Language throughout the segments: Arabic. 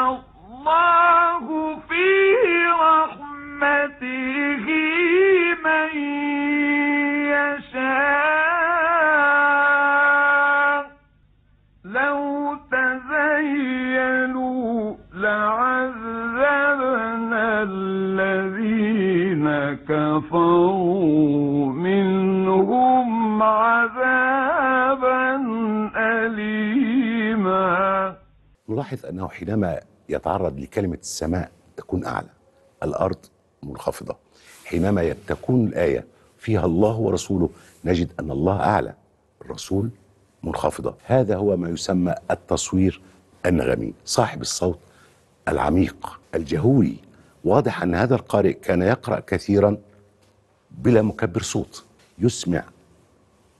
الله في رحمته من يشاء لو تزينوا لعذبنا الذين كفروا منهم عذابا أليما نلاحظ أنه حينما يتعرض لكلمة السماء تكون أعلى الأرض منخفضة حينما تكون الآية فيها الله ورسوله نجد أن الله أعلى الرسول منخفضة هذا هو ما يسمى التصوير النغمي صاحب الصوت العميق الجهوي واضح أن هذا القارئ كان يقرأ كثيرا بلا مكبر صوت يسمع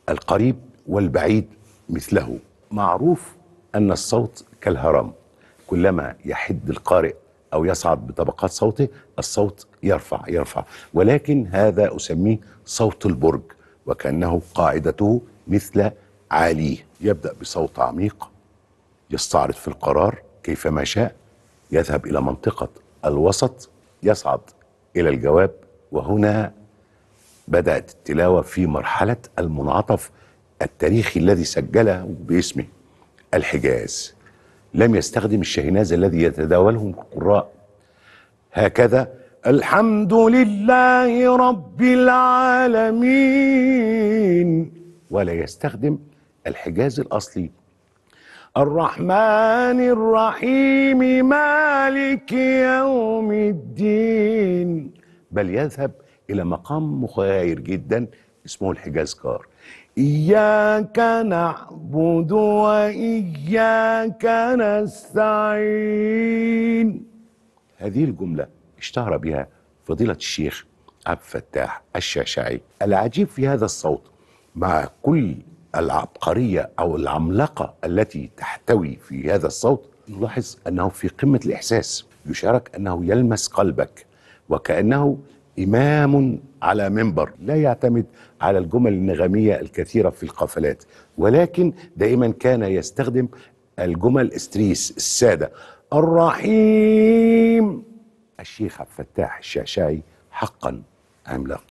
القريب والبعيد مثله معروف أن الصوت كالهرم كلما يحد القارئ أو يصعد بطبقات صوته الصوت يرفع يرفع ولكن هذا أسميه صوت البرج وكأنه قاعدته مثل عاليه يبدأ بصوت عميق يستعرض في القرار كيفما شاء يذهب إلى منطقة الوسط يصعد إلى الجواب وهنا بدأت التلاوة في مرحلة المنعطف التاريخي الذي سجله باسمه الحجاز لم يستخدم الشاهناز الذي يتداوله القراء هكذا الحمد لله رب العالمين ولا يستخدم الحجاز الأصلي الرحمن الرحيم مالك يوم الدين بل يذهب إلى مقام مخير جدا اسمه الحجاز كار إياك نعبد وإياك نستعين هذه الجملة اشتهر بها فضيلة الشيخ عبد الفتاح الشاشعي العجيب في هذا الصوت مع كل العبقرية أو العملاقة التي تحتوي في هذا الصوت نلاحظ أنه في قمة الإحساس يشارك أنه يلمس قلبك وكأنه إمام على منبر لا يعتمد على الجمل النغمية الكثيرة في القفلات ولكن دائما كان يستخدم الجمل استريس السادة الرحيم الشيخ عبد الفتاح الشعشاعي حقا عملاق